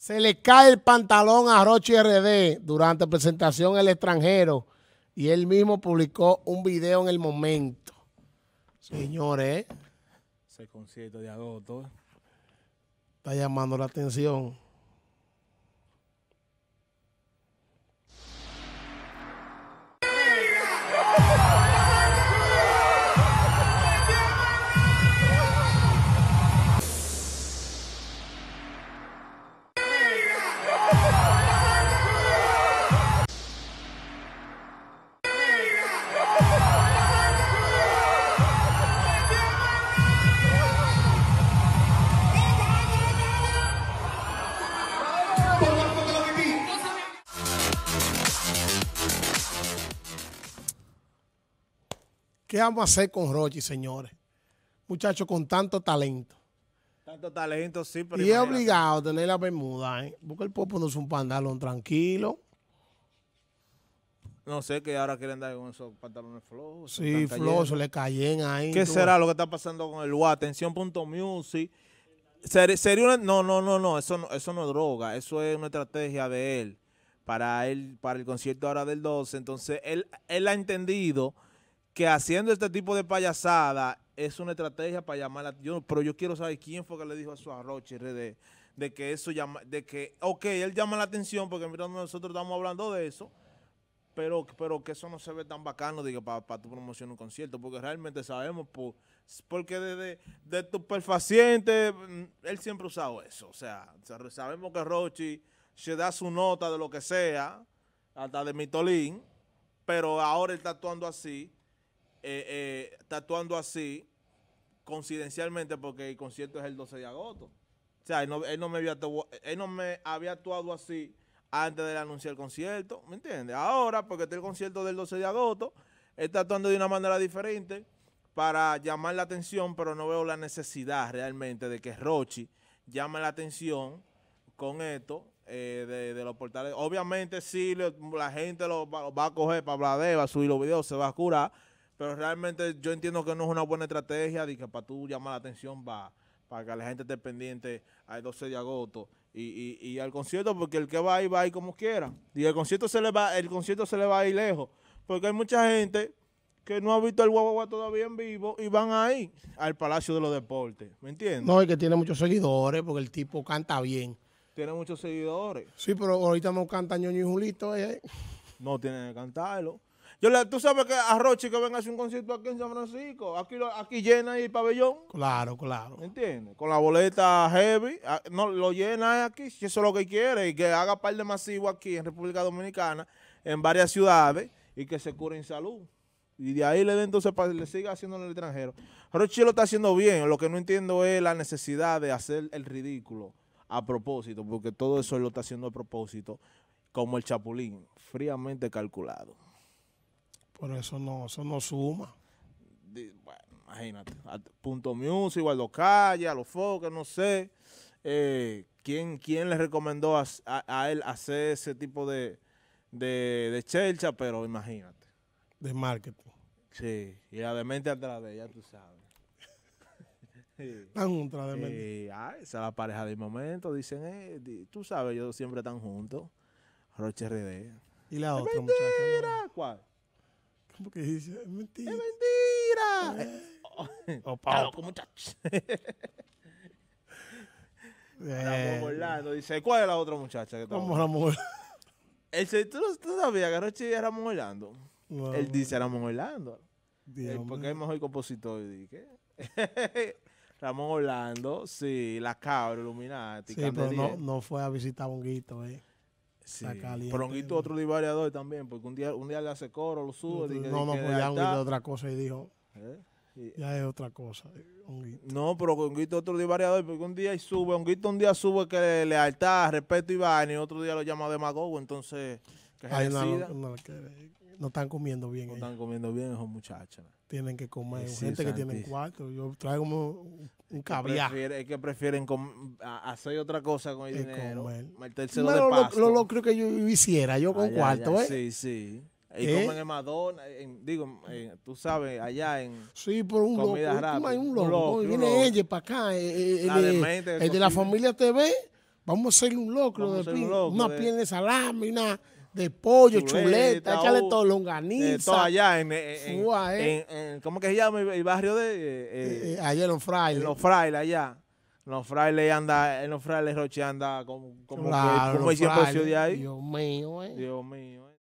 Se le cae el pantalón a Roche RD durante presentación en El extranjero y él mismo publicó un video en el momento. Señores. Ese concierto de agosto. Está llamando la atención. ¿Qué vamos a hacer con Rochi, señores? Muchacho con tanto talento. Tanto talento, sí, Y es obligado a tener la bermuda, ¿eh? Porque el popo no es un pantalón tranquilo. No sé que ahora quieren dar con esos pantalones flojos. Sí, flojos, le cayen ahí. ¿Qué será lo que está pasando con el punto Atención.music. Sería, sería una, no, no, no, no, eso no, eso no es droga, eso es una estrategia de él para él para el concierto ahora del 12, entonces él él ha entendido que haciendo este tipo de payasada es una estrategia para llamar la atención. pero yo quiero saber quién fue que le dijo a su arroche de, que eso llama, de que, ok, él llama la atención porque nosotros estamos hablando de eso, pero, pero que eso no se ve tan bacano digo, para, tu promoción un concierto, porque realmente sabemos, por, porque desde de, tu perfaciente, él siempre ha usado eso. O sea, sabemos que Rochi se da su nota de lo que sea, hasta de Mitolín, pero ahora él está actuando así eh, eh actuando así, coincidencialmente, porque el concierto es el 12 de agosto. O sea, él no, me, había, él no me había actuado así antes de anunciar el concierto, ¿me entiendes? Ahora, porque está el concierto del 12 de agosto, él está actuando de una manera diferente para llamar la atención, pero no veo la necesidad realmente de que Rochi llame la atención con esto eh, de, los portales. Obviamente si la gente lo va, a coger para hablar de, va a subir los videos, se va a curar, pero realmente yo entiendo que no es una buena estrategia de que para tú llamar la atención va para que la gente esté pendiente al 12 de agosto y, al concierto porque el que va ahí va ahí como quiera y el concierto se le va el concierto se le va a lejos porque hay mucha gente que no ha visto el guagua todavía en vivo y van ahí al Palacio de los Deportes, ¿me entiendes? No, y que tiene muchos seguidores porque el tipo canta bien. Tiene muchos seguidores. Sí, pero ahorita no canta Ñoño y Julito. Eh. No tiene que cantarlo. Yo tú sabes que a Rochi que venga a hacer un concierto aquí en San Francisco, aquí, aquí llena el pabellón. Claro, claro. ¿Entiendes? Con la boleta heavy, no, lo llena aquí, si eso es lo que quiere, y que haga par de masivo aquí en República Dominicana, en varias ciudades, y que se cure en salud. Y de ahí le den entonces para le siga haciendo en el extranjero. Rochi lo está haciendo bien, lo que no entiendo es la necesidad de hacer el ridículo a propósito, porque todo eso lo está haciendo a propósito, como el chapulín, fríamente calculado. Pero eso no, eso no suma. bueno, imagínate. Punto Music, a los calles, a los focos, no sé. Eh, ¿quién, ¿Quién le recomendó a, él hacer ese tipo de, de, chelcha? Pero imagínate. De marketing. Sí, y la de atrás de ella, tú sabes. Están juntas de mente. esa es la pareja del momento. Dicen, eh, tú sabes, ellos siempre están juntos. Roche RD. ¿Y la otra muchacha? ¿Cuál? ¿Cómo que dice, es mentira. ¡Es mentira! muchachos. Ramón Orlando dice, ¿cuál es la otra muchacha que está. Ramón Orlando. El, ¿tú, ¿Tú sabías que Rochi era Ramón Orlando? Él dice Ramón Orlando. ¿Por eh, porque es mejor compositor. ¿qué? Ramón Orlando, sí, la cabra iluminada. Sí, pero no, no, fue a visitar a Bonguito, eh un guito otro divariador también, porque un día, un día le hace coro, lo sube. No, no, no, pues ya un de otra cosa y dijo. Eh, ya es otra cosa. No, pero guito otro divariador, porque un día sube, un Honguito un día sube que le, lealtad, respeto y vaina, y otro día lo llama de demagogo, entonces... no, están comiendo bien. No están comiendo bien esos muchachos. Tienen que comer, eh, gente que tiene cuatro, Yo traigo un un caviar. es que prefieren hacer otra cosa con el eh, dinero. Comer. tercero de Lo, lo, creo que yo hiciera, yo con cuarto, ¿eh? Sí, sí. Y ¿Eh? comen en Madonna, digo, tú sabes, allá en. Sí, por un loco. un loco. Viene ella para acá. El, eh, de la familia TV. Vamos a hacerle un locro, de un loco una de... piel de salami, de pollo, chuleta, échale todo, longaniza. Eh, todo allá eh. en, en, ¿cómo que se llama el barrio de? Eh, eh, allá en los frailes. los frailes allá. Los frailes anda, en los frailes Roche anda como, como, como siempre de ahí. Dios mío, eh. Dios mío,